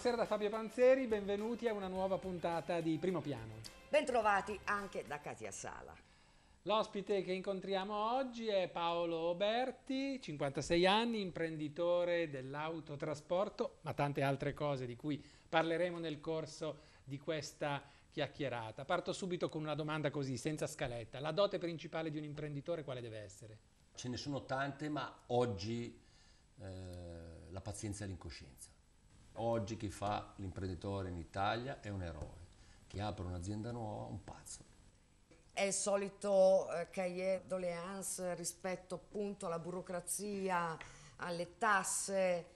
Buonasera da Fabio Panzeri, benvenuti a una nuova puntata di Primo Piano. Bentrovati anche da Casia Sala. L'ospite che incontriamo oggi è Paolo Oberti, 56 anni, imprenditore dell'autotrasporto, ma tante altre cose di cui parleremo nel corso di questa chiacchierata. Parto subito con una domanda così, senza scaletta. La dote principale di un imprenditore quale deve essere? Ce ne sono tante, ma oggi eh, la pazienza e l'incoscienza Oggi chi fa l'imprenditore in Italia è un eroe, chi apre un'azienda nuova è un pazzo. È il solito eh, cahier d'oléance rispetto appunto alla burocrazia, alle tasse.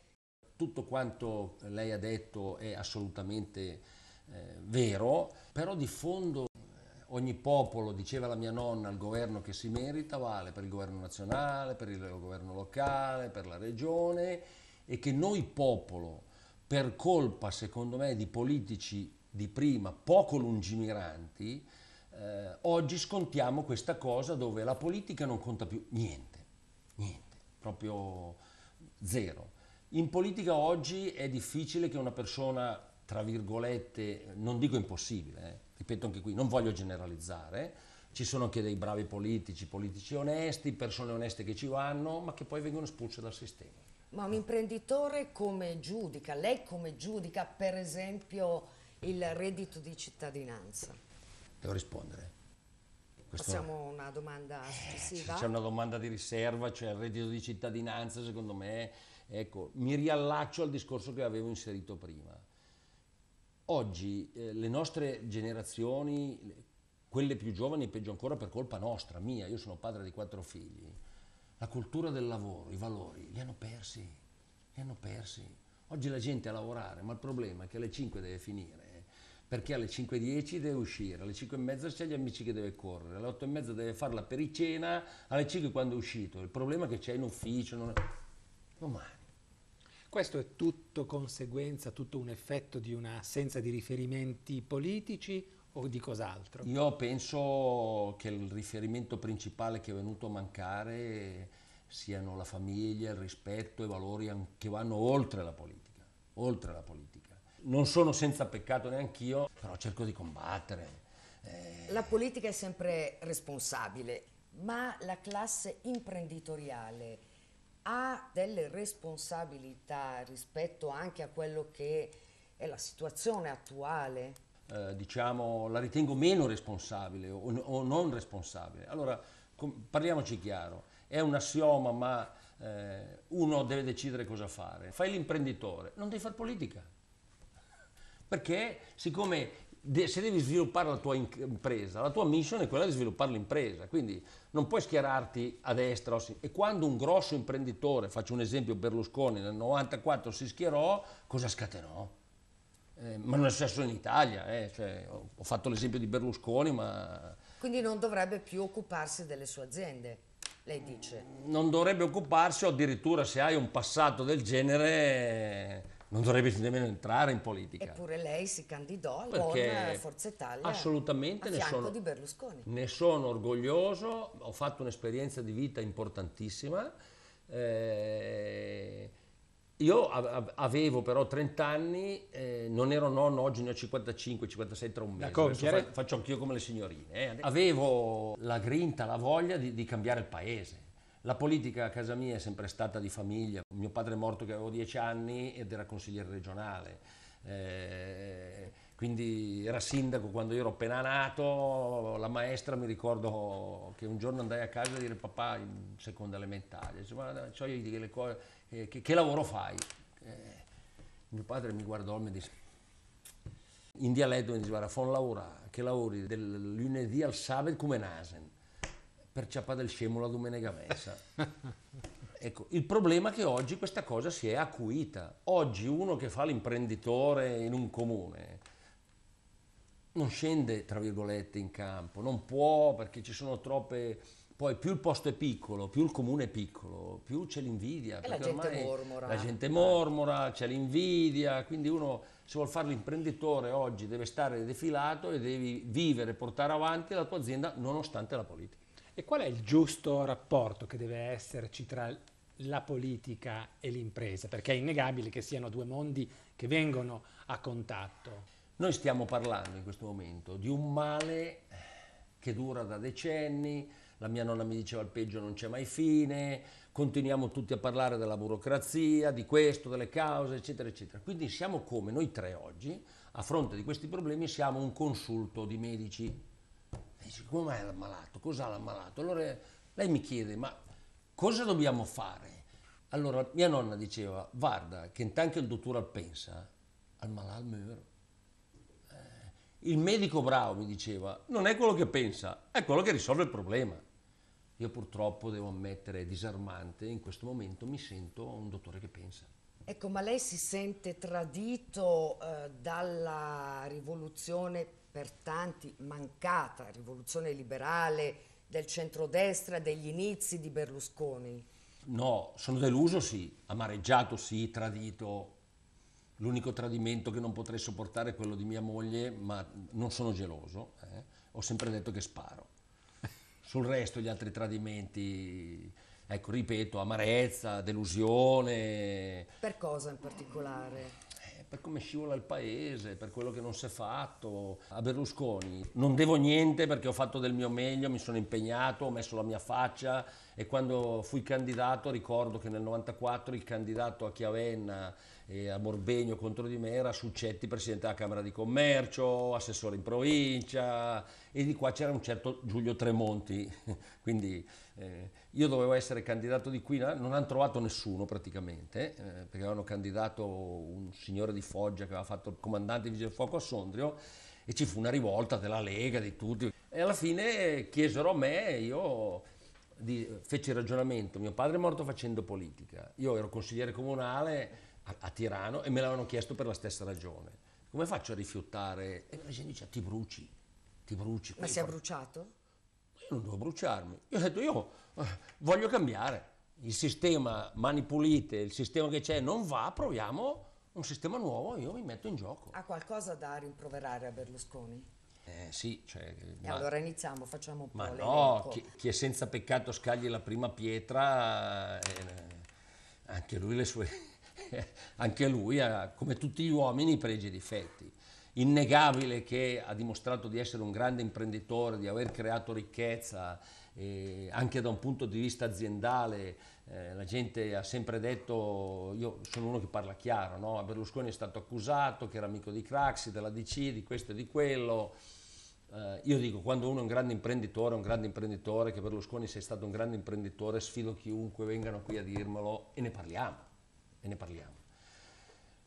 Tutto quanto lei ha detto è assolutamente eh, vero, però di fondo eh, ogni popolo, diceva la mia nonna, il governo che si merita vale per il governo nazionale, per il governo locale, per la regione e che noi popolo per colpa, secondo me, di politici di prima poco lungimiranti, eh, oggi scontiamo questa cosa dove la politica non conta più niente, niente, proprio zero. In politica oggi è difficile che una persona, tra virgolette, non dico impossibile, eh, ripeto anche qui, non voglio generalizzare, ci sono anche dei bravi politici, politici onesti, persone oneste che ci vanno, ma che poi vengono espulse dal sistema. Ma un imprenditore come giudica, lei come giudica per esempio il reddito di cittadinanza? Devo rispondere. Questo... Facciamo una domanda eh, successiva. C'è una domanda di riserva, cioè il reddito di cittadinanza secondo me, ecco, mi riallaccio al discorso che avevo inserito prima. Oggi eh, le nostre generazioni, quelle più giovani, peggio ancora per colpa nostra, mia, io sono padre di quattro figli, la cultura del lavoro, i valori, li hanno persi, li hanno persi. Oggi la gente a lavorare, ma il problema è che alle 5 deve finire, eh. perché alle 5.10 deve uscire, alle 5.30 c'è gli amici che deve correre, alle 8.30 deve fare la pericena, alle 5 quando è uscito. Il problema è che c'è in ufficio, non è... domani. Questo è tutto conseguenza, tutto un effetto di un'assenza di riferimenti politici o di cos'altro? Io penso che il riferimento principale che è venuto a mancare siano la famiglia, il rispetto e valori che vanno oltre la politica, oltre la politica. Non sono senza peccato neanch'io, però cerco di combattere. Eh... La politica è sempre responsabile, ma la classe imprenditoriale ha delle responsabilità rispetto anche a quello che è la situazione attuale? Eh, diciamo, la ritengo meno responsabile o, o non responsabile. Allora, com- parliamoci chiaro, è un assioma ma eh, uno deve decidere cosa fare. Fai l'imprenditore, non devi fare politica, perché siccome de- se devi sviluppare la tua in- impresa, la tua mission è quella di sviluppare l'impresa, quindi non puoi schierarti a destra o E quando un grosso imprenditore, faccio un esempio Berlusconi, nel 94 si schierò, cosa scatenò? Eh, ma non è successo in Italia, eh, cioè, ho fatto l'esempio di Berlusconi, ma... Quindi non dovrebbe più occuparsi delle sue aziende, lei dice? Non dovrebbe occuparsi o addirittura se hai un passato del genere non dovrebbe nemmeno entrare in politica. Eppure lei si candidò con Forza Italia assolutamente a fianco sono, di Berlusconi. Ne sono orgoglioso, ho fatto un'esperienza di vita importantissima. Eh, io avevo però 30 anni, eh, non ero nonno, oggi ne ho 55, 56 tra un mese. Fa, faccio anch'io come le signorine. Eh. Avevo la grinta, la voglia di, di, cambiare il paese. La politica a casa mia è sempre stata di famiglia. Mio padre è morto che avevo 10 anni ed era consigliere regionale. Eh, quindi era sindaco quando io ero appena nato, la maestra mi ricordo che un giorno andai a casa a dire papà in seconda elementare, diceva, cioè, io le cose eh, che, che, lavoro fai? Eh, mio padre mi guardò e mi disse, in dialetto mi disse, guarda, fai un lavoro, che lavori del lunedì al sabato come nasen, per ciappare del scemo la domenica messa. Ecco, il problema è che oggi questa cosa si è acuita. Oggi uno che fa l'imprenditore in un comune non scende, tra virgolette, in campo, non può perché ci sono troppe poi più il posto è piccolo, più il comune è piccolo, più c'è l'invidia. E la gente mormora. La gente mormora, c'è l'invidia, quindi uno se vuol fare l'imprenditore oggi deve stare defilato e devi vivere, portare avanti la tua azienda nonostante la politica. E qual è il giusto rapporto che deve esserci tra la politica e l'impresa? Perché è innegabile che siano due mondi che vengono a contatto. Noi stiamo parlando in questo momento di un male che dura da decenni, la mia nonna mi diceva il peggio non c'è mai fine, continuiamo tutti a parlare della burocrazia, di questo, delle cause, eccetera, eccetera. Quindi siamo come noi tre oggi, a fronte di questi problemi, siamo un consulto di medici. dice, come mai è l'ammalato? Cos'ha l'ammalato? Allora lei mi chiede, ma cosa dobbiamo fare? Allora, mia nonna diceva, guarda, che intanto il dottore pensa, al malato muore. Eh, il medico bravo mi diceva, non è quello che pensa, è quello che risolve il problema. Io purtroppo devo ammettere disarmante, in questo momento mi sento un dottore che pensa. Ecco, ma lei si sente tradito eh, dalla rivoluzione per tanti mancata, rivoluzione liberale del centrodestra, degli inizi di Berlusconi? No, sono deluso sì, amareggiato sì, tradito. L'unico tradimento che non potrei sopportare è quello di mia moglie, ma non sono geloso. Eh. Ho sempre detto che sparo. Sul resto gli altri tradimenti, ecco, ripeto, amarezza, delusione. Per cosa in particolare? Eh, per come scivola il paese, per quello che non si è fatto. A Berlusconi non devo niente perché ho fatto del mio meglio, mi sono impegnato, ho messo la mia faccia e quando fui candidato ricordo che nel 94 il candidato a Chiavenna eh, a Morbegno contro di me era Succetti, presidente della Camera di Commercio, assessore in provincia e di qua c'era un certo Giulio Tremonti, quindi eh, io dovevo essere candidato di qui, non hanno trovato nessuno praticamente, eh, perché avevano candidato un signore di Foggia che aveva fatto il comandante di Vigile Fuoco a Sondrio e ci fu una rivolta della Lega, di tutti. E alla fine chiesero a me, io di, feci il ragionamento, mio padre è morto facendo politica, io ero consigliere comunale, a, a Tirano e me l'avevano chiesto per la stessa ragione. Come faccio a rifiutare? E la gente dice, ti bruci, ti bruci. Ma si è bruciato? Io non devo bruciarmi. Io ho detto, io eh, voglio cambiare. Il sistema mani pulite, il sistema che c'è non va, proviamo un sistema nuovo, io mi metto in gioco. Ha qualcosa da rimproverare a Berlusconi? Eh sì, cioè, e ma, allora iniziamo, facciamo un po' Ma no, chi, chi, è senza peccato scagli la prima pietra, eh, anche lui le sue anche lui ha, come tutti gli uomini, i pregi e i difetti. Innegabile che ha dimostrato di essere un grande imprenditore, di aver creato ricchezza, eh, anche da un punto di vista aziendale, eh, la gente ha sempre detto, io sono uno che parla chiaro, no? Berlusconi è stato accusato che era amico di Craxi, della DC, di questo e di quello. Eh, io dico, quando uno è un grande imprenditore, un grande imprenditore, che Berlusconi sia stato un grande imprenditore, sfido chiunque vengano qui a dirmelo e ne parliamo e ne parliamo.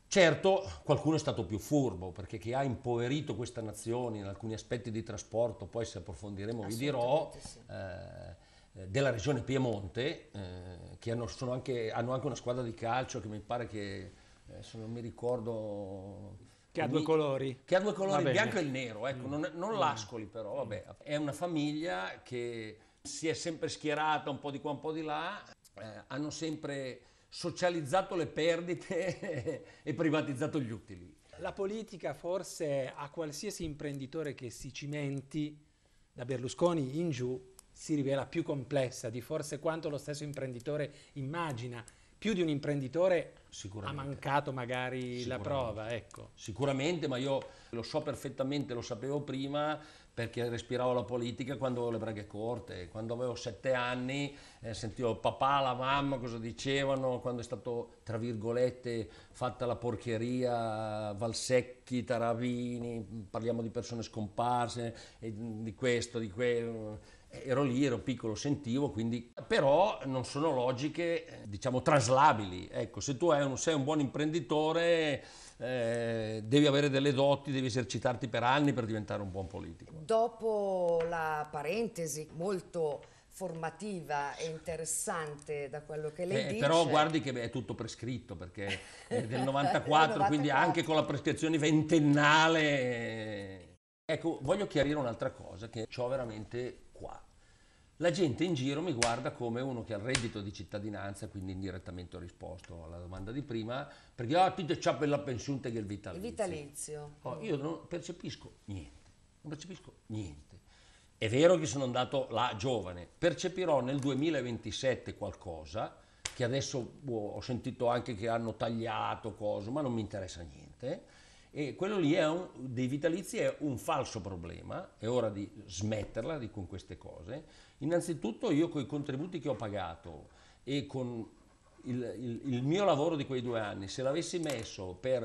Certo, qualcuno è stato più furbo, perché chi ha impoverito questa nazione in alcuni aspetti di trasporto, poi se approfondiremo vi dirò, sì. Eh, eh, della regione Piemonte, eh, che hanno anche, hanno, anche, una squadra di calcio che mi pare che, eh, se non mi ricordo... Che ha due colori. Che ha due colori, il bianco e il nero, ecco, mm. non, non mm. l'ascoli però, vabbè. È una famiglia che si è sempre schierata un po' di qua, un po' di là, eh, hanno sempre socializzato le perdite e privatizzato gli utili. La politica forse a qualsiasi imprenditore che si cimenti, da Berlusconi in giù, si rivela più complessa di forse quanto lo stesso imprenditore immagina. Più di un imprenditore ha mancato magari la prova, ecco. Sicuramente, ma io lo so perfettamente, lo sapevo prima, perché respiravo la politica quando avevo le braghe corte, quando avevo sette anni eh, sentivo il papà, la mamma cosa dicevano, quando è stato, tra virgolette, fatta la porcheria, Valsecchi, Taravini, parliamo di persone scomparse, di questo, di quello. Ero lì, ero piccolo, sentivo, quindi... però non sono logiche, eh, diciamo, traslabili. Ecco, se tu sei un buon imprenditore eh, devi avere delle doti, devi esercitarti per anni per diventare un buon politico. Dopo la parentesi molto formativa e interessante da quello che lei eh, dice. Però guardi che è tutto prescritto perché è del 94, 94. quindi anche con la prescrizione ventennale. Eh. Ecco, voglio chiarire un'altra cosa che ho veramente la gente in giro mi guarda come uno che ha il reddito di cittadinanza, quindi indirettamente ho risposto alla domanda di prima, perché ah, tu c'ha per pensione che il vitalizio. vitalizio. Oh, io non percepisco niente, non percepisco niente. È vero che sono andato là giovane, percepirò nel 2027 qualcosa, che adesso boh, ho sentito anche che hanno tagliato cose, ma non mi interessa niente. E quello lì un, dei vitalizi è un falso problema, è ora di smetterla di, con queste cose Innanzitutto io con i contributi che ho pagato e con il, il, il, mio lavoro di quei due anni, se l'avessi messo per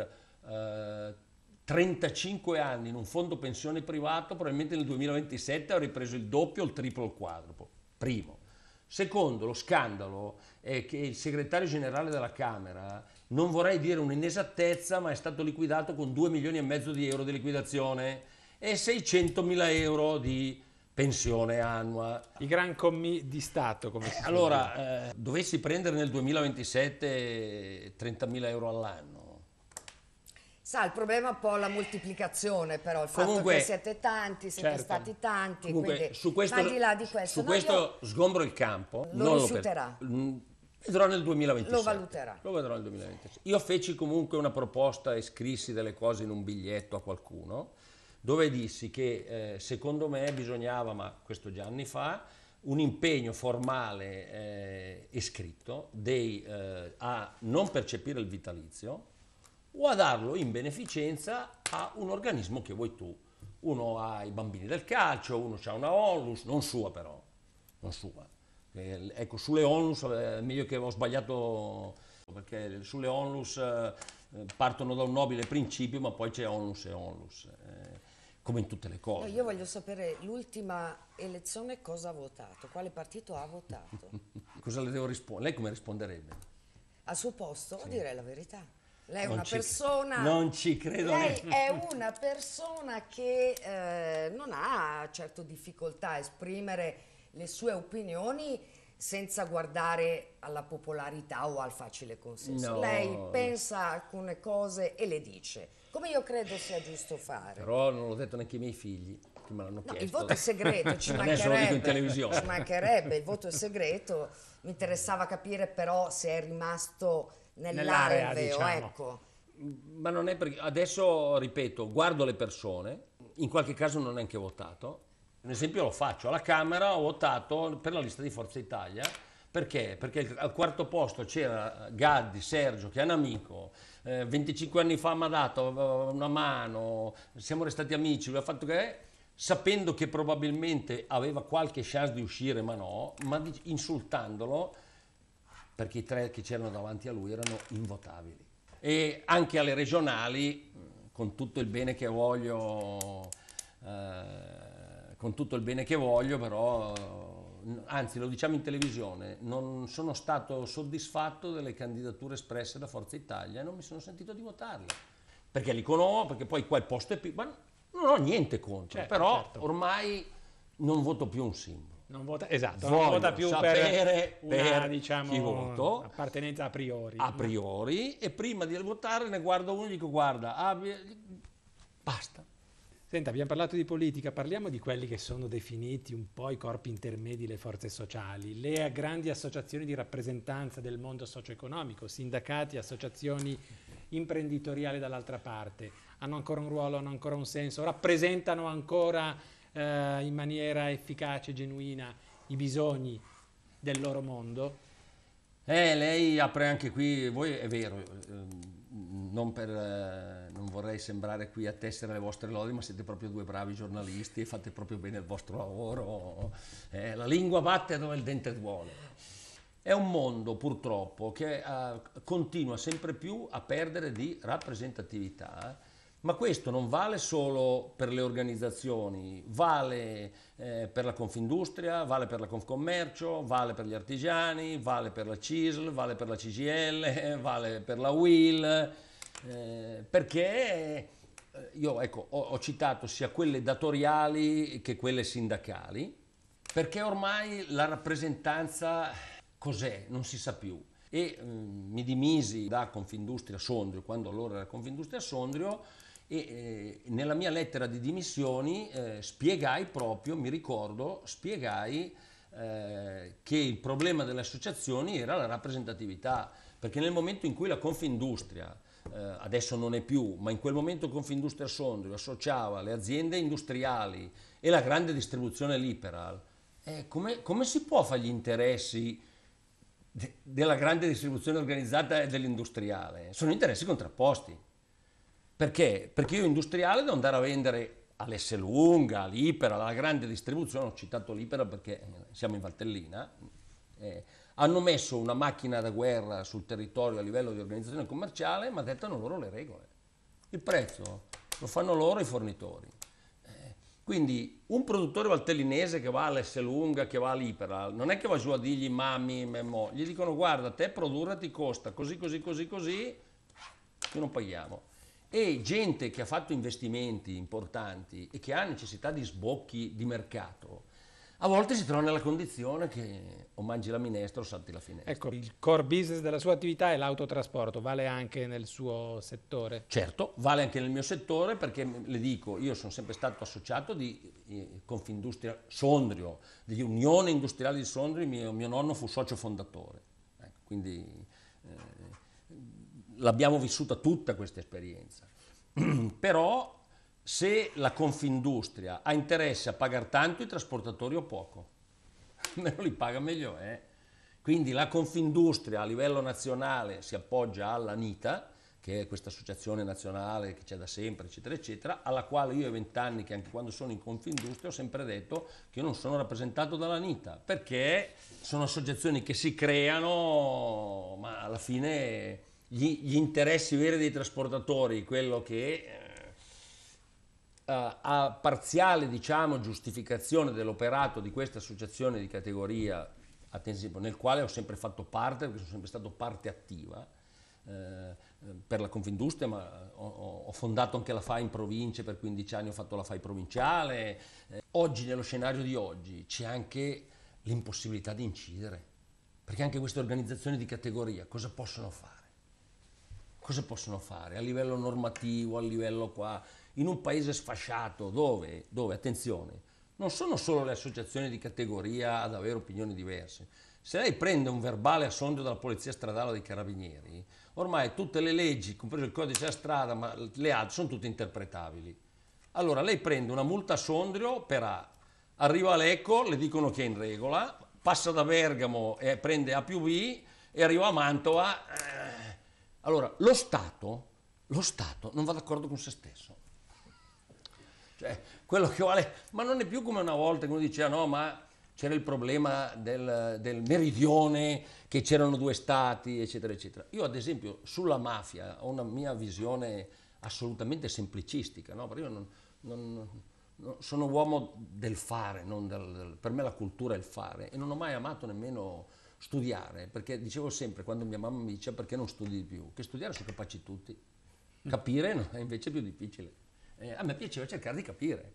eh, 35 anni in un fondo pensione privato, probabilmente nel 2027 avrei preso il doppio, il triplo, il quadruplo. Primo. Secondo, lo scandalo è che il segretario generale della Camera, non vorrei dire un'inesattezza, ma è stato liquidato con 2 milioni e mezzo di euro di liquidazione e 600 mila euro di pensione annua. I gran commi di Stato, come si eh, Allora, eh, dovessi prendere nel 2027 30.000 euro all'anno. Sa, il problema è un po' la moltiplicazione, però, il comunque, fatto che siete tanti, siete certo. stati tanti, comunque, quindi, su questo, ma al di là di questo... Su no, questo sgombro il campo. Lo rifiuterà. Lo mm, Vedrò nel 2026. Lo valuterà. Lo vedrò nel 2026. Io feci comunque una proposta e scrissi delle cose in un biglietto a qualcuno dove dissi che eh, secondo me bisognava, ma questo già anni fa, un impegno formale eh, e scritto dei, eh, a non percepire il vitalizio o a darlo in beneficenza a un organismo che vuoi tu. Uno ha i bambini del calcio, uno ha una onlus, non sua però, non sua. Eh, ecco, sulle onlus eh, è meglio che ho sbagliato, perché sulle onlus eh, partono da un nobile principio, ma poi c'è onlus e onlus come in tutte le cose. No, io voglio sapere l'ultima elezione cosa ha votato, quale partito ha votato. cosa le devo rispondere? Lei come risponderebbe? Al suo posto? Sì. direi la verità. Lei è non una ci, persona. Non ci credo. Lei è una persona che eh, non ha certo difficoltà a esprimere le sue opinioni senza guardare alla popolarità o al facile consenso. No. Lei pensa alcune cose e le dice, come io credo sia giusto fare. Però non l'ho detto neanche ai miei figli. che Me l'hanno no, chiesto. il voto è segreto, ci mancherebbe, ci mancherebbe, il voto è segreto, mi interessava capire però se è rimasto nell'area, diciamo. ecco. Ma non è perché adesso ripeto, guardo le persone, in qualche caso non ho neanche votato, un esempio lo faccio, alla Camera ho votato per la lista di Forza Italia, perché? Perché al quarto posto c'era Gaddi, Sergio, che è un amico, eh, 25 anni fa mi ha dato eh, una mano, siamo restati amici, lui ha fatto che sapendo che probabilmente aveva qualche chance di uscire, ma no, ma insultandolo perché i tre che c'erano davanti a lui erano invotabili. E anche alle regionali, mm, con tutto il bene che voglio eh, con tutto il bene che voglio, però, anzi lo diciamo in televisione, non sono stato soddisfatto delle candidature espresse da Forza Italia e non mi sono sentito di votarle, perché li conosco, perché poi qua il posto è piccolo, non ho niente contro, certo, però certo. ormai non voto più un simbolo. Non vota, esatto, Voglio non vota più per, una, per diciamo, chi voto, appartenenza a priori. A priori, e prima di votare ne guardo uno e dico guarda, ah, basta, Senta, abbiamo parlato di politica, parliamo di quelli che sono definiti un po' i corpi intermedi, le forze sociali, le grandi associazioni di rappresentanza del mondo socio-economico, sindacati, associazioni imprenditoriali dall'altra parte, hanno ancora un ruolo, hanno ancora un senso, rappresentano ancora eh, in maniera efficace, genuina i bisogni del loro mondo? Eh, lei apre anche qui, voi è vero, eh, non per... Eh non vorrei sembrare qui a tessere le vostre lodi, ma siete proprio due bravi giornalisti e fate proprio bene il vostro lavoro. Eh, la lingua batte dove il dente vuole. È un mondo purtroppo che eh, continua sempre più a perdere di rappresentatività, eh. ma questo non vale solo per le organizzazioni, vale eh, per la Confindustria, vale per la Confcommercio, vale per gli artigiani, vale per la CISL, vale per la CGL, vale per la WIL eh, perché eh, io ecco, ho, ho, citato sia quelle datoriali che quelle sindacali, perché ormai la rappresentanza cos'è? Non si sa più. E mh, mm, mi dimisi da Confindustria Sondrio, quando allora era Confindustria Sondrio, e eh, nella mia lettera di dimissioni eh, spiegai proprio, mi ricordo, spiegai eh, che il problema delle associazioni era la rappresentatività, perché nel momento in cui la Confindustria, eh, adesso non è più, ma in quel momento Confindustria Sondrio associava le aziende industriali e la grande distribuzione liberal, eh, come, come, si può fare gli interessi de, della grande distribuzione organizzata e dell'industriale? Sono interessi contrapposti. Perché? Perché io industriale devo andare a vendere Lunga, all'Ipera, alla grande distribuzione, ho citato l'Ipera perché eh, siamo in Valtellina, eh, hanno messo una macchina da guerra sul territorio a livello di organizzazione commerciale, ma dettano loro le regole. Il prezzo lo fanno loro i fornitori. Eh, quindi un produttore valtellinese che va Lunga, che va all'Ipera, non è che va giù a dirgli mami, memmo, gli dicono guarda, te produrre ti costa così, così, così, così, che non paghiamo e gente che ha fatto investimenti importanti e che ha necessità di sbocchi di mercato, a volte si trova nella condizione che o mangi la minestra o salti la finestra. Ecco, il core business della sua attività è l'autotrasporto, vale anche nel suo settore? Certo, vale anche nel mio settore perché le dico, io sono sempre stato associato di eh, Confindustria Sondrio, di Unione Industriale di Sondrio, mio, mio nonno fu socio fondatore. Ecco, quindi l'abbiamo vissuta tutta questa esperienza, però se la Confindustria ha interesse a pagare tanto i trasportatori o poco, meno li paga meglio è. Eh? Quindi la Confindustria a livello nazionale si appoggia alla NITA, che è questa associazione nazionale che c'è da sempre, eccetera, eccetera, alla quale io ai vent'anni, che anche quando sono in Confindustria, ho sempre detto che io non sono rappresentato dalla NITA, perché sono associazioni che si creano, ma alla fine gli, gli interessi veri dei trasportatori, quello che eh, eh, a parziale diciamo, giustificazione dell'operato di questa associazione di categoria nel quale ho sempre fatto parte, perché sono sempre stato parte attiva eh, per la Confindustria, ma ho, fondato anche la FAI in provincia, per 15 anni ho fatto la FAI provinciale. oggi, nello scenario di oggi, c'è anche l'impossibilità di incidere, perché anche queste organizzazioni di categoria cosa possono fare? cosa possono fare a livello normativo, a livello qua, in un paese sfasciato dove, dove attenzione, non sono solo le associazioni di categoria ad avere opinioni diverse. Se lei prende un verbale a sondio dalla Polizia Stradale o dei Carabinieri, ormai tutte le leggi, compreso il codice della strada, ma le altre, sono tutte interpretabili. Allora lei prende una multa a Sondrio per A, arriva all'Eco, le dicono che è in regola, passa da Bergamo e prende A più B e arriva a Mantova, eh, allora, lo Stato, lo Stato non va d'accordo con se stesso. Cioè, quello che vuole, ma non è più come una volta che uno diceva no, ma c'era il problema del, del, meridione, che c'erano due stati, eccetera, eccetera. Io ad esempio sulla mafia ho una mia visione assolutamente semplicistica, no? perché io non, non, non, sono uomo del fare, del, del, per me la cultura è il fare e non ho mai amato nemmeno studiare, perché dicevo sempre quando mia mamma mi dice perché non studi di più, che studiare sono capaci tutti, capire no, è invece più difficile. Eh, a me piaceva cercare di capire.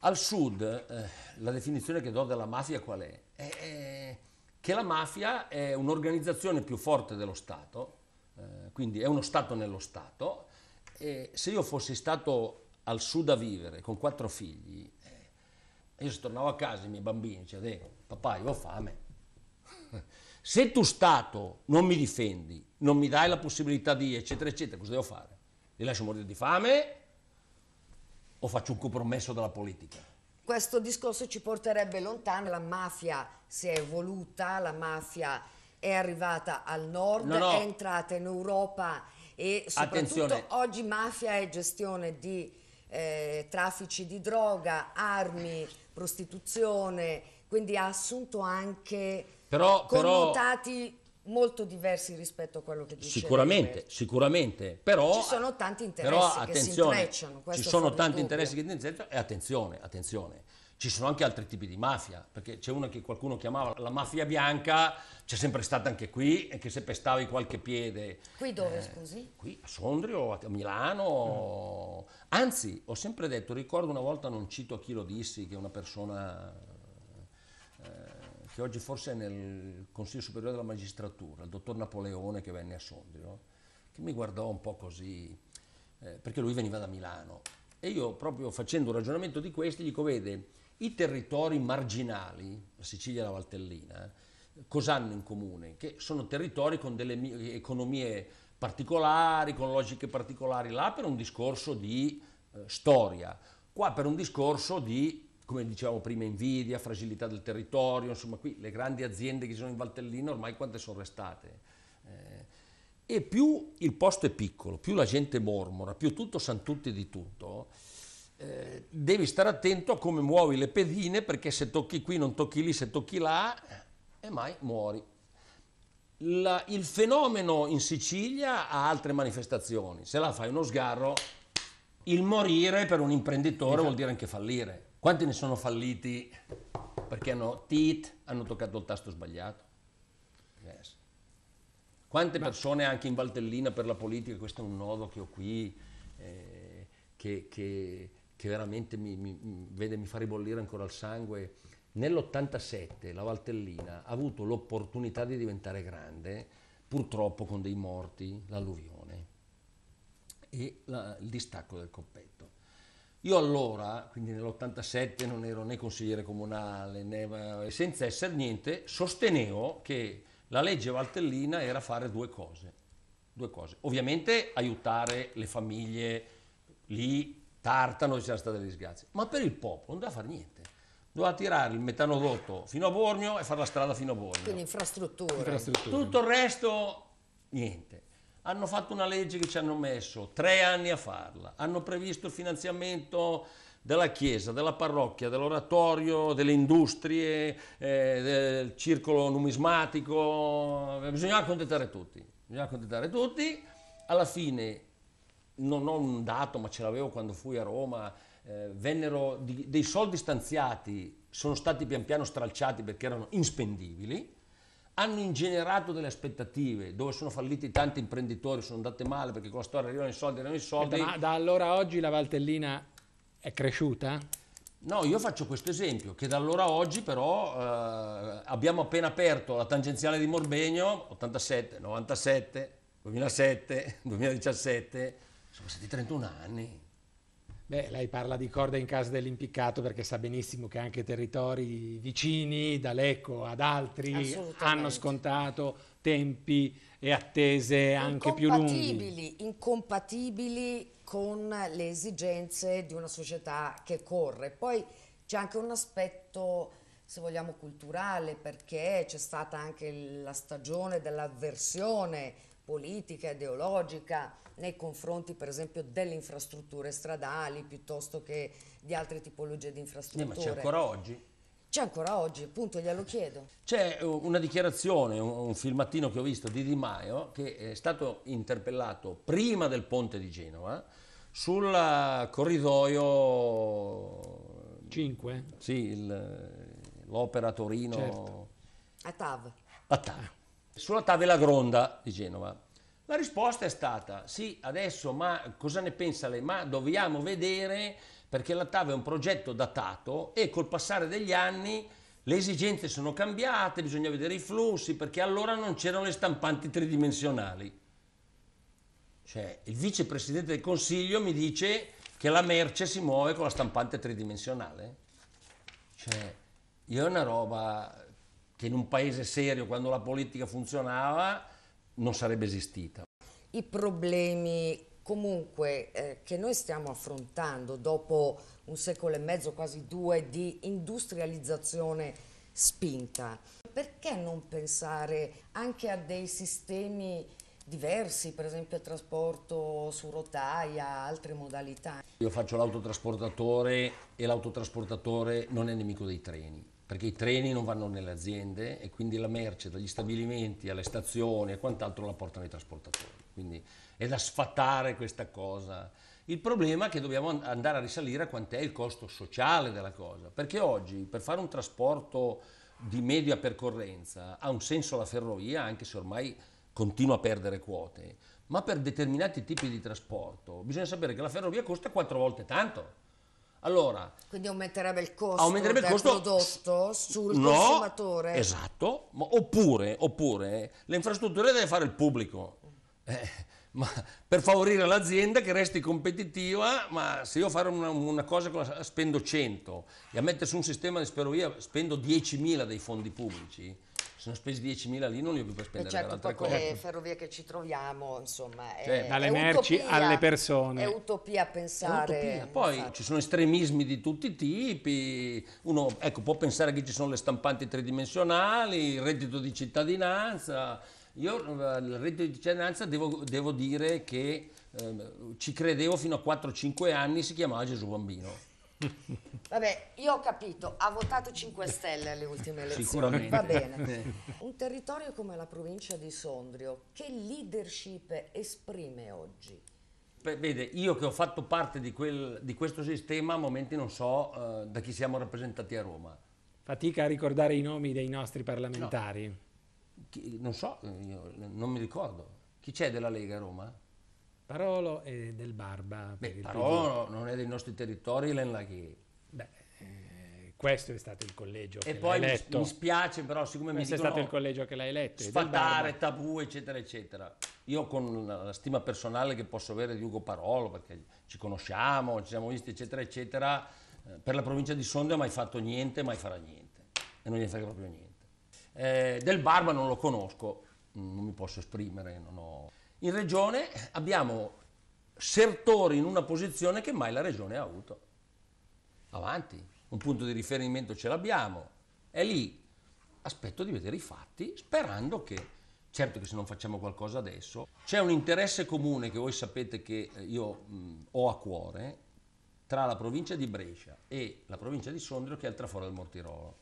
Al sud eh, la definizione che do della mafia qual è? È, che la mafia è un'organizzazione più forte dello Stato, eh, quindi è uno Stato nello Stato, e se io fossi stato al sud a vivere con quattro figli, eh, io se tornavo a casa i miei bambini, dicevano, eh, papà io ho fame, se tu Stato non mi difendi, non mi dai la possibilità di eccetera eccetera, cosa devo fare? Li lascio morire di fame o faccio un compromesso dalla politica? Questo discorso ci porterebbe lontano, la mafia si è evoluta, la mafia è arrivata al nord, no, no. è entrata in Europa e soprattutto Attenzione. oggi mafia è gestione di eh, traffici di droga, armi, prostituzione, quindi ha assunto anche però, connotati però, molto diversi rispetto a quello che dicevi. Sicuramente, sicuramente, però... Ci sono tanti interessi che si intrecciano. Ci sono tanti interessi che si intrecciano e attenzione, attenzione. Ci sono anche altri tipi di mafia, perché c'è una che qualcuno chiamava la mafia bianca, c'è sempre stata anche qui, e che se pestava in qualche piede. Qui dove, eh, scusi? Qui a Sondrio, a Milano. Mm. Anzi, ho sempre detto, ricordo una volta, non cito a chi lo dissi, che una persona che oggi forse è nel Consiglio Superiore della Magistratura, il dottor Napoleone che venne a Sondrio, no? che mi guardò un po' così, eh, perché lui veniva da Milano. E io proprio facendo un ragionamento di questi dico, vede, i territori marginali, la Sicilia e la Valtellina, cosa hanno in comune? Che sono territori con delle economie particolari, con logiche particolari, là per un discorso di eh, storia, qua per un discorso di come dicevamo prima, invidia, fragilità del territorio, insomma qui le grandi aziende che ci sono in Valtellina ormai quante sono restate? Eh, e più il posto è piccolo, più la gente mormora, più tutto san tutti di tutto, eh, devi stare attento a come muovi le pedine perché se tocchi qui non tocchi lì, se tocchi là, eh, e eh, mai muori. La, il fenomeno in Sicilia ha altre manifestazioni, se la fai uno sgarro, il morire per un imprenditore esatto. vuol dire anche fallire quanti ne sono falliti perché hanno tit, hanno toccato il tasto sbagliato? Yes. Quante persone anche in Valtellina per la politica, questo è un nodo che ho qui, eh, che, che, che, veramente mi, mi, vede, mi fa ribollire ancora il sangue. Nell'87 la Valtellina ha avuto l'opportunità di diventare grande, purtroppo con dei morti, l'alluvione e la, il distacco del coppetto. Io allora, quindi nell'87 non ero né consigliere comunale, né, eh, senza essere niente, sostenevo che la legge Valtellina era fare due cose. Due cose. Ovviamente aiutare le famiglie lì, Tartano, ci sono state delle disgrazie, ma per il popolo non doveva fare niente. Doveva tirare il metanodotto fino a Bormio e fare la strada fino a Bormio. Quindi infrastrutture. infrastrutture. Tutto il resto, niente hanno fatto una legge che ci hanno messo tre anni a farla, hanno previsto il finanziamento della chiesa, della parrocchia, dell'oratorio, delle industrie, eh, del circolo numismatico, bisognava accontentare tutti, bisognava accontentare tutti, alla fine non ho un dato ma ce l'avevo quando fui a Roma, eh, vennero di, dei soldi stanziati, sono stati pian piano stralciati perché erano inspendibili, hanno ingenerato delle aspettative dove sono falliti tanti imprenditori, sono andate male perché con la storia arrivano i soldi, arrivano i soldi. Ma da allora a oggi la Valtellina è cresciuta? No, io faccio questo esempio, che da allora a oggi però eh, abbiamo appena aperto la tangenziale di Morbegno, 87, 97, 2007, 2017, sono passati 31 anni. Beh, lei parla di corda in casa dell'impiccato perché sa benissimo che anche territori vicini, da Lecco ad altri, hanno scontato tempi e attese anche più lunghi. Incompatibili con le esigenze di una società che corre. Poi c'è anche un aspetto, se vogliamo, culturale, perché c'è stata anche la stagione dell'avversione politica, ideologica, nei confronti per esempio delle infrastrutture stradali piuttosto che di altre tipologie di infrastrutture. Eh, ma c'è ancora oggi? C'è ancora oggi, appunto, glielo chiedo. C'è eh, una dichiarazione, un filmatino che ho visto di Di Maio, che è stato interpellato prima del ponte di Genova sul corridoio 5. Sì, l'Opera Torino. Certo. A TAV. A TAV. Sulla TAV e la Gronda di Genova. La risposta è stata sì, adesso ma cosa ne pensa lei? Ma dobbiamo vedere perché la TAV è un progetto datato e col passare degli anni le esigenze sono cambiate, bisogna vedere i flussi perché allora non c'erano le stampanti tridimensionali. Cioè il vicepresidente del Consiglio mi dice che la merce si muove con la stampante tridimensionale. Cioè io è una roba che in un paese serio quando la politica funzionava non sarebbe esistita. I problemi comunque eh, che noi stiamo affrontando dopo un secolo e mezzo, quasi due, di industrializzazione spinta, perché non pensare anche a dei sistemi diversi, per esempio il trasporto su rotaia, altre modalità? Io faccio l'autotrasportatore e l'autotrasportatore non è nemico dei treni, perché i treni non vanno nelle aziende e quindi la merce dagli stabilimenti alle stazioni e quant'altro la portano i trasportatori. Quindi è da sfatare questa cosa. Il problema è che dobbiamo andare a risalire a quant'è il costo sociale della cosa, perché oggi per fare un trasporto di media percorrenza ha un senso la ferrovia, anche se ormai continua a perdere quote, ma per determinati tipi di trasporto bisogna sapere che la ferrovia costa quattro volte tanto. Allora, quindi aumenterebbe il costo aumenterebbe del costo, prodotto sul no, consumatore? Esatto, oppure, oppure le infrastrutture deve fare il pubblico. Eh, ma per favorire l'azienda che resti competitiva, ma se io fare una, una cosa la, spendo 100 e a mettere su un sistema di speroia spendo 10.000 dei fondi pubblici, sono spesi 10.000 lì non li ho più per spendere eh, certo, per altre cose. con le ferrovie che ci troviamo, insomma, cioè, è, dalle è merci utopia, alle persone. È utopia pensare. È utopia. Poi infatti. ci sono estremismi di tutti i tipi, uno ecco, può pensare che ci sono le stampanti tridimensionali, il reddito di cittadinanza. Io eh, il reddito di cittadinanza devo, devo dire che eh, ci credevo fino a 4-5 anni, si chiamava Gesù Bambino Vabbè, io ho capito, ha votato 5 Stelle alle ultime elezioni. Sicuramente. Va bene. Un territorio come la provincia di Sondrio, che leadership esprime oggi? Beh, vede, io che ho fatto parte di, quel, di questo sistema, a momenti non so eh, da chi siamo rappresentati a Roma. Fatica a ricordare i nomi dei nostri parlamentari. No. Chi, non so, non mi ricordo. Chi c'è della Lega a Roma? Parolo e del Barba. Beh, Parolo PD. non è dei nostri territori, Lenlaghi. Beh, eh, questo è stato il collegio e che poi l'hai letto. Mi spiace però, siccome questo mi dicono... è stato il collegio che l'hai eletto. Sfatare, tabù, eccetera, eccetera. Io con la stima personale che posso avere di Ugo Parolo, perché ci conosciamo, ci siamo visti, eccetera, eccetera, eh, per la provincia di Sondrio ha mai fatto niente, mai farà niente. E non gli frega proprio niente. Eh, del Barba non lo conosco, non mi posso esprimere, non ho in regione abbiamo Sertori in una posizione che mai la regione ha avuto. Avanti, un punto di riferimento ce l'abbiamo, è lì. Aspetto di vedere i fatti, sperando che, certo che se non facciamo qualcosa adesso, c'è un interesse comune che voi sapete che eh, io mh, mm, ho a cuore tra la provincia di Brescia e la provincia di Sondrio che è il traforo del Mortirolo,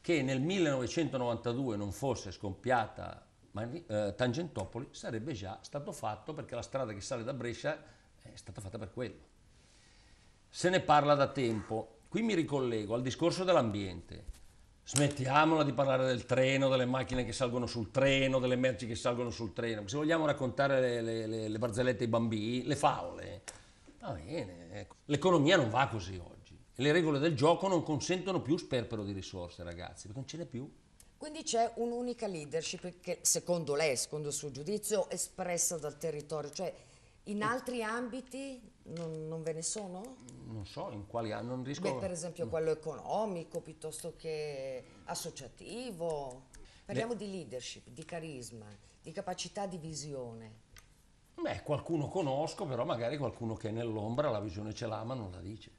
che nel 1992 non fosse scoppiata ma eh, Tangentopoli sarebbe già stato fatto perché la strada che sale da Brescia è stata fatta per quello. Se ne parla da tempo. Qui mi ricollego al discorso dell'ambiente. Smettiamola di parlare del treno, delle macchine che salgono sul treno, delle merci che salgono sul treno. Se vogliamo raccontare le, le, le, le barzellette ai bambini, le favole, va bene. Ecco. L'economia non va così oggi. Le regole del gioco non consentono più sperpero di risorse, ragazzi, perché non ce n'è più. Quindi c'è un'unica leadership che secondo lei, secondo il suo giudizio, espressa dal territorio, cioè in altri ambiti non, non, ve ne sono? Non so in quali anni, non riesco... Beh, per esempio quello economico piuttosto che associativo. Parliamo Beh. di leadership, di carisma, di capacità di visione. Beh, qualcuno conosco, però magari qualcuno che è nell'ombra la visione ce l'ha ma non la dice.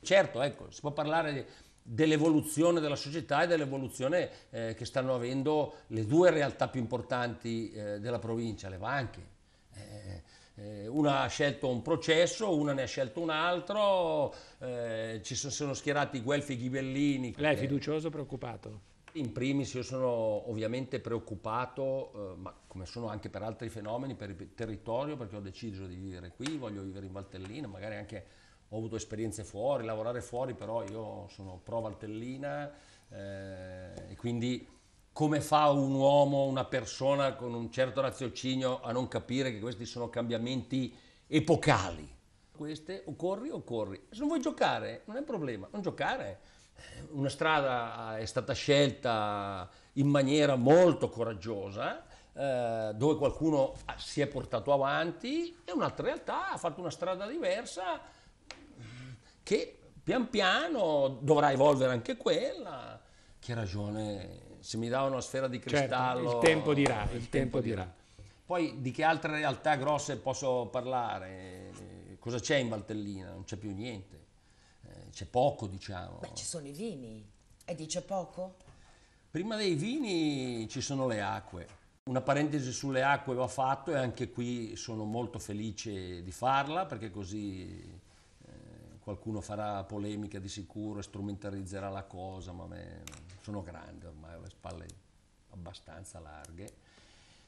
Certo, ecco, si può parlare di dell'evoluzione della società e dell'evoluzione eh, che stanno avendo le due realtà più importanti eh, della provincia, le banche. Eh, eh una ha scelto un processo, una ne ha scelto un altro, eh, ci sono, sono schierati Guelfi e Ghibellini. Lei è fiducioso o preoccupato? In primis io sono ovviamente preoccupato, eh, ma come sono anche per altri fenomeni, per il territorio, perché ho deciso di vivere qui, voglio vivere in Valtellina, magari anche ho avuto esperienze fuori, lavorare fuori, però io sono pro Valtellina eh, e quindi come fa un uomo, una persona con un certo raziocinio a non capire che questi sono cambiamenti epocali? Queste occorri, occorri. Se non vuoi giocare, non è un problema, non giocare. Eh, una strada eh, è stata scelta in maniera molto coraggiosa, eh, dove qualcuno si è portato avanti e un'altra realtà ha fatto una strada diversa che pian piano dovrà evolvere anche quella. Che ragione, se mi dava una sfera di certo, cristallo... Certo, il tempo dirà, il, il tempo, tempo dirà. Poi di che altre realtà grosse posso parlare? Cosa c'è in Valtellina? Non c'è più niente, eh, c'è poco diciamo. Beh, ci sono i vini, e dice poco? Prima dei vini ci sono le acque. Una parentesi sulle acque va fatto e anche qui sono molto felice di farla perché così qualcuno farà polemica di sicuro e strumentalizzerà la cosa, ma me, sono grande ormai, ho le spalle abbastanza larghe.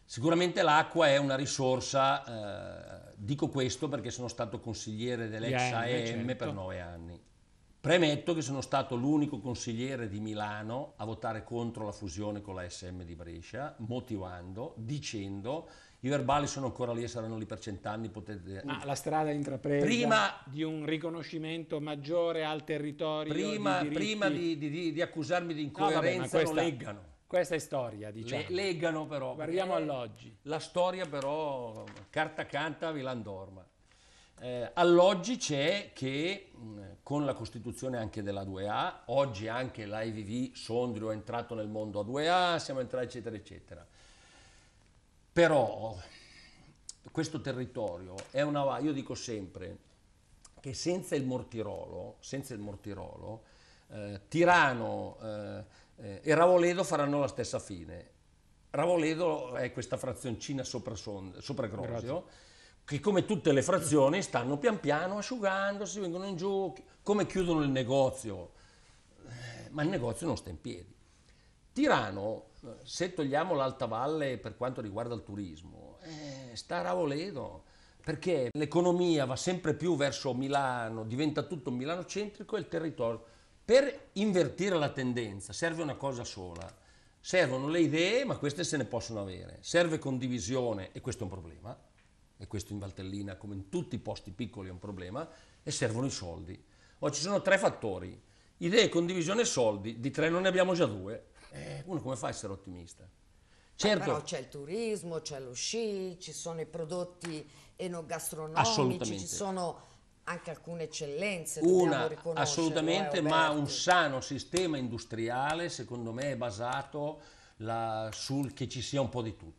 Sicuramente l'acqua è una risorsa, eh, dico questo perché sono stato consigliere dell'ex AEM certo. per nove anni. Premetto che sono stato l'unico consigliere di Milano a votare contro la fusione con la SM di Brescia, motivando, dicendo i verbali sono ancora lì e saranno lì per cent'anni. Potete... Ma la strada intrapresa prima, di un riconoscimento maggiore al territorio. Prima, di, prima di, di, di, accusarmi di incoerenza, no, vabbè, leggano. Questa è storia, diciamo. Le, legano però. Guardiamo eh, all'oggi. La storia però, carta canta, Vilan dorma. Eh, all'oggi c'è che mh, mm, con la costituzione anche della 2A, oggi anche l'IVV Sondrio è entrato nel mondo A2A, siamo entrati eccetera eccetera. Però questo territorio è una... Io dico sempre che senza il mortirolo, senza il mortirolo eh, Tirano eh, eh e Ravoledo faranno la stessa fine. Ravoledo è questa frazioncina sopra, sopra Grosio, che come tutte le frazioni stanno pian piano asciugandosi, vengono in giù, come chiudono il negozio, ma il negozio non sta in piedi. Tirano, se togliamo l'Alta Valle per quanto riguarda il turismo, eh, sta a Ravoledo, perché l'economia va sempre più verso Milano, diventa tutto milanocentrico e il territorio. Per invertire la tendenza serve una cosa sola, servono le idee, ma queste se ne possono avere, serve condivisione, e questo è un problema, e questo in Valtellina come in tutti i posti piccoli è un problema, e servono i soldi. Oh, ci sono tre fattori, idee, condivisione e soldi, di tre non ne abbiamo già due, eh, uno come fa a essere ottimista? Certo. Però c'è il turismo, c'è lo sci, ci sono i prodotti enogastronomici, ci sono anche alcune eccellenze. Una, assolutamente, eh, ma un sano sistema industriale secondo me è basato la, sul che ci sia un po' di tutto.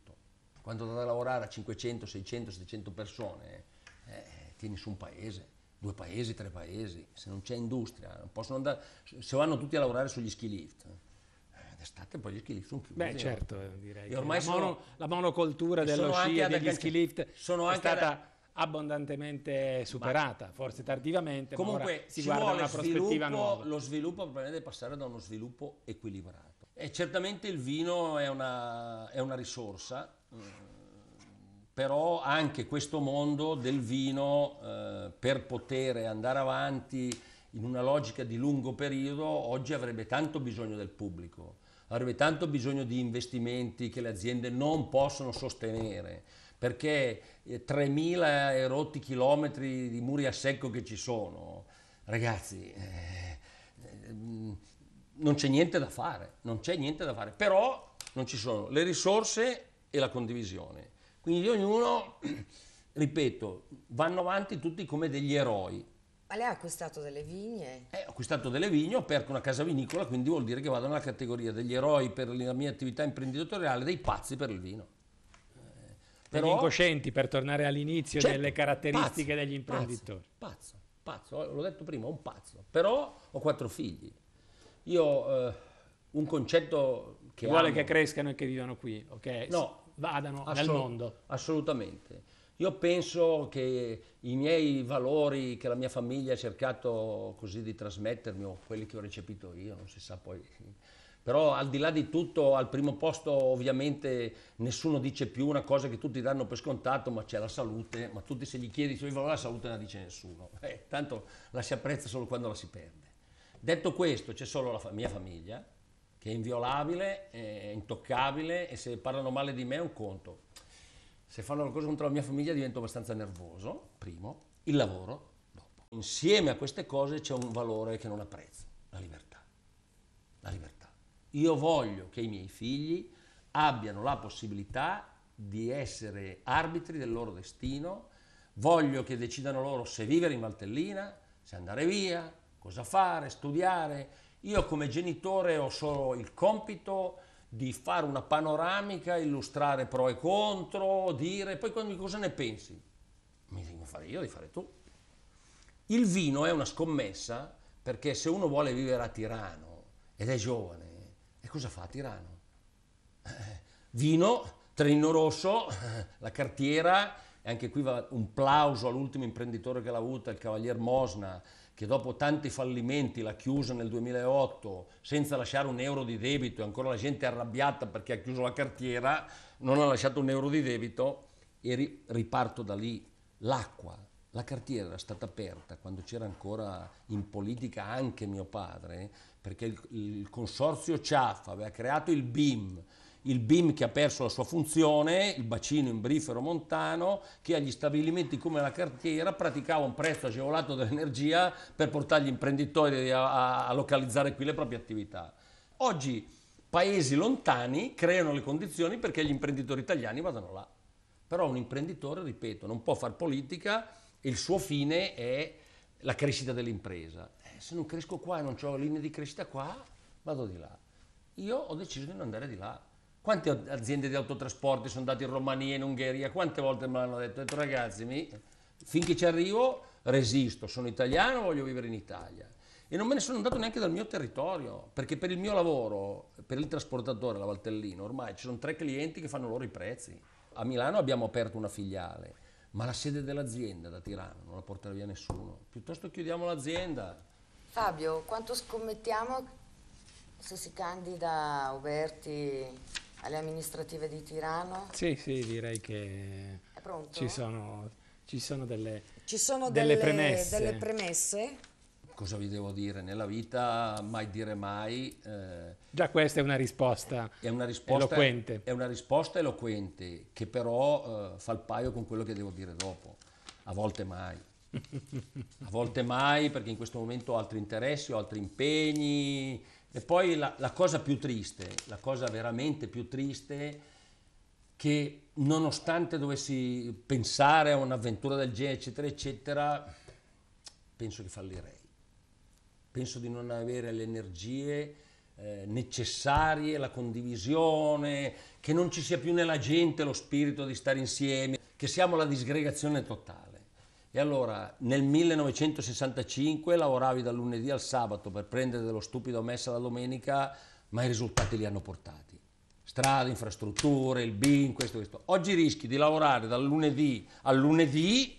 Quando andate a lavorare a 500, 600, 700 persone, eh, tieni su un paese, due paesi, tre paesi, se non c'è industria, andare, se vanno tutti a lavorare sugli ski lift d'estate poi gli ski lift sono chiusi. Beh, eh. certo, eh, direi. ormai la, sono, mono, la monocoltura dello sci e degli ski lift sono anche è stata ad... abbondantemente superata, ma... forse tardivamente, Comunque, si, si guarda una prospettiva sviluppo, nuova. Lo sviluppo probabilmente deve passare da uno sviluppo equilibrato. E certamente il vino è una, è una risorsa, eh, però anche questo mondo del vino, eh, per poter andare avanti in una logica di lungo periodo, oggi avrebbe tanto bisogno del pubblico avrebbe tanto bisogno di investimenti che le aziende non possono sostenere perché 3.000 eh, erotti chilometri di muri a secco che ci sono, ragazzi, eh, eh, non c'è niente da fare, non c'è niente da fare, però non ci sono le risorse e la condivisione. Quindi ognuno, ripeto, vanno avanti tutti come degli eroi, ma lei ha acquistato delle vigne? Eh, ho acquistato delle vigne, ho aperto una casa vinicola, quindi vuol dire che vado nella categoria degli eroi per la mia attività imprenditoriale, dei pazzi per il vino. Eh, però... Degli incoscienti, per tornare all'inizio certo, delle caratteristiche pazzo, degli imprenditori. Pazzo, pazzo, pazzo, l'ho detto prima, un pazzo. Però ho quattro figli. Io eh, un concetto che... Vuole amo. che crescano e che vivano qui, ok? No, vadano nel mondo. Assolutamente io penso che i miei valori che la mia famiglia ha cercato così di trasmettermi, o quelli che ho recepito io, non si sa poi. Però al di là di tutto, al primo posto ovviamente nessuno dice più una cosa che tutti danno per scontato, ma c'è la salute, ma tutti se gli chiedi i suoi valori la salute non la dice nessuno. Eh, tanto la si apprezza solo quando la si perde. Detto questo, c'è solo la fa- mia famiglia, che è inviolabile, è intoccabile e se parlano male di me è un conto se fanno qualcosa contro la mia famiglia divento abbastanza nervoso, primo, il lavoro, dopo. Insieme a queste cose c'è un valore che non apprezzo, la libertà. La libertà. Io voglio che i miei figli abbiano la possibilità di essere arbitri del loro destino, voglio che decidano loro se vivere in Valtellina, se andare via, cosa fare, studiare. Io come genitore ho solo il compito di fare una panoramica, illustrare pro e contro, dire, poi quando cosa ne pensi? Mi devo fare io, di fare tu. Il vino è una scommessa perché se uno vuole vivere a Tirano ed è giovane, e cosa fa a Tirano? vino, Trino Rosso, la cartiera, e anche qui va un plauso all'ultimo imprenditore che l'ha avuta, il cavalier Mosna, che dopo tanti fallimenti l'ha chiusa nel 2008 senza lasciare un euro di debito, e ancora la gente è arrabbiata perché ha chiuso la cartiera, non ha lasciato un euro di debito e riparto da lì. L'acqua, la cartiera era stata aperta quando c'era ancora in politica anche mio padre, perché il, il consorzio CIAF aveva creato il BIM, il BIM che ha perso la sua funzione, il bacino imbrifero montano, che agli stabilimenti come la cartiera praticava un prezzo agevolato dell'energia per portare gli imprenditori a, a localizzare qui le proprie attività. Oggi paesi lontani creano le condizioni perché gli imprenditori italiani vadano là. Però un imprenditore, ripeto, non può fare politica e il suo fine è la crescita dell'impresa. Eh, se non cresco qua e non ho linee di crescita qua, vado di là. Io ho deciso di non andare di là. Quante aziende di autotrasporti sono andate in Romania, in Ungheria? Quante volte me l'hanno detto? Ho detto ragazzi, mi, finché ci arrivo resisto, sono italiano, voglio vivere in Italia. E non me ne sono andato neanche dal mio territorio, perché per il mio lavoro, per il trasportatore, la Valtellino, ormai ci sono tre clienti che fanno loro i prezzi. A Milano abbiamo aperto una filiale, ma la sede dell'azienda da Tirano non la porterà via nessuno. Piuttosto chiudiamo l'azienda. Fabio, quanto scommettiamo se si candida Uberti alle amministrative di Tirano? Sì, sì, direi che ci sono, ci sono, delle, ci sono delle, delle, premesse. delle, premesse. Cosa vi devo dire? Nella vita mai dire mai. Eh, Già questa è una risposta, è una risposta eloquente. È una risposta eloquente che però eh, fa il paio con quello che devo dire dopo. A volte mai. A volte mai perché in questo momento ho altri interessi, ho altri impegni, e poi la, la cosa più triste, la cosa veramente più triste, che nonostante dovessi pensare a un'avventura del genere, eccetera, eccetera, penso che fallirei. Penso di non avere le energie eh, necessarie, la condivisione, che non ci sia più nella gente lo spirito di stare insieme, che siamo la disgregazione totale. E allora nel 1965 lavoravi dal lunedì al sabato per prendere dello stupido messa la domenica, ma i risultati li hanno portati. Strade, infrastrutture, il BIN, questo, questo. Oggi rischi di lavorare dal lunedì al lunedì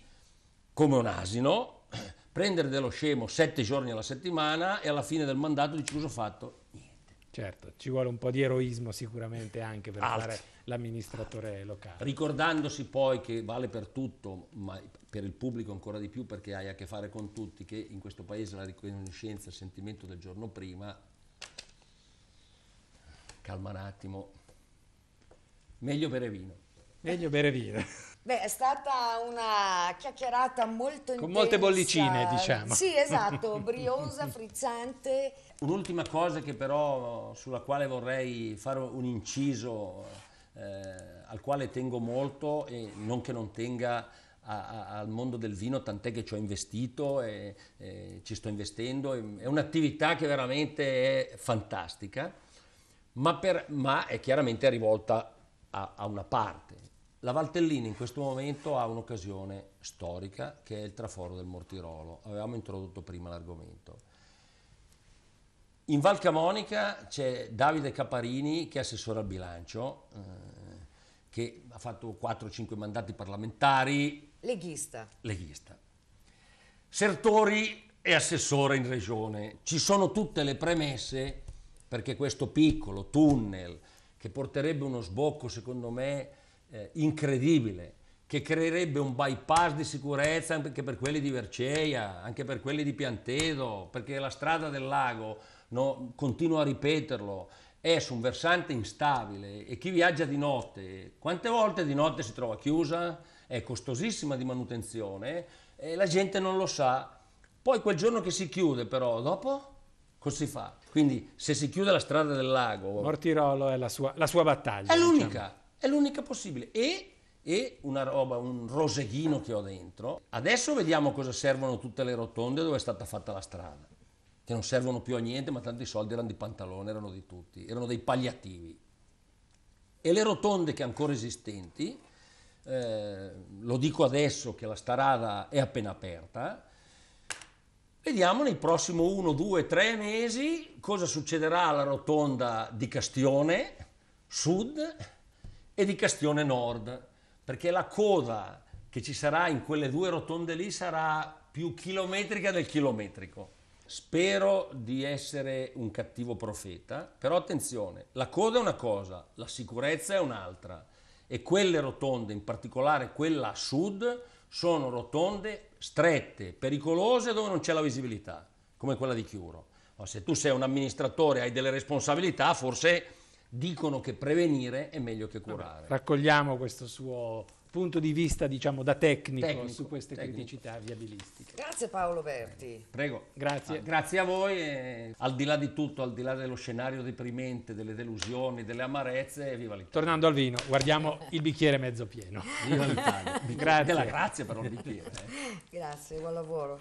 come un asino, prendere dello scemo sette giorni alla settimana e alla fine del mandato dici cosa fatto? Niente. Certo, ci vuole un po' di eroismo sicuramente anche per Alt. fare l'amministratore locale. Ricordandosi poi che vale per tutto, ma per il pubblico ancora di più perché hai a che fare con tutti, che in questo paese la riconoscenza e il sentimento del giorno prima, calma un attimo, meglio bere vino. Meglio bere vino. Beh, è stata una chiacchierata molto Con intensa. Con molte bollicine, diciamo. Sì, esatto, briosa, frizzante. Un'ultima cosa che però sulla quale vorrei fare un inciso eh, al quale tengo molto e non che non tenga a, a, al mondo del vino, tant'è che ci ho investito e, e ci sto investendo. È un'attività che veramente è fantastica, ma, per, ma è chiaramente rivolta a, a, una parte. La Valtellina in questo momento ha un'occasione storica che è il traforo del Mortirolo. Avevamo introdotto prima l'argomento. In Val Camonica c'è Davide Caparini che è assessore al bilancio, eh, che ha fatto 4-5 mandati parlamentari. Leghista. Leghista. Sertori è assessore in regione. Ci sono tutte le premesse perché questo piccolo tunnel che porterebbe uno sbocco secondo me eh, incredibile, che creerebbe un bypass di sicurezza anche per quelli di Verceia, anche per quelli di Piantedo, perché la strada del lago no? continuo a ripeterlo, è su un versante instabile e chi viaggia di notte, quante volte di notte si trova chiusa, è costosissima di manutenzione e la gente non lo sa. Poi quel giorno che si chiude però, dopo cosa si fa? Quindi se si chiude la strada del lago... Mortirolo è la sua, la sua battaglia. È diciamo. l'unica, diciamo. è l'unica possibile. E e una roba, un roseghino che ho dentro. Adesso vediamo cosa servono tutte le rotonde dove è stata fatta la strada che non servono più a niente, ma tanti soldi erano di pantalone, erano di tutti, erano dei palliativi. E le rotonde che ancora esistenti, eh, lo dico adesso che la strada è appena aperta, vediamo nei prossimi 1, 2, 3 mesi cosa succederà alla rotonda di Castione Sud e di Castione Nord, perché la coda che ci sarà in quelle due rotonde lì sarà più chilometrica del chilometrico. Spero di essere un cattivo profeta, però attenzione, la coda è una cosa, la sicurezza è un'altra e quelle rotonde, in particolare quella a sud, sono rotonde strette, pericolose dove non c'è la visibilità, come quella di Chiuro. Ma se tu sei un amministratore e hai delle responsabilità, forse dicono che prevenire è meglio che curare. raccogliamo questo suo punto di vista diciamo da tecnico, tecnico su queste tecnico. criticità viabilistiche. Grazie Paolo Berti. Prego. Grazie. Ah, grazie a voi e al di là di tutto, al di là dello scenario deprimente, delle delusioni, delle amarezze, viva l'Italia. Tornando al vino, guardiamo il bicchiere mezzo pieno. Viva l'Italia. grazie. Della grazia per un bicchiere. Eh. grazie, buon lavoro.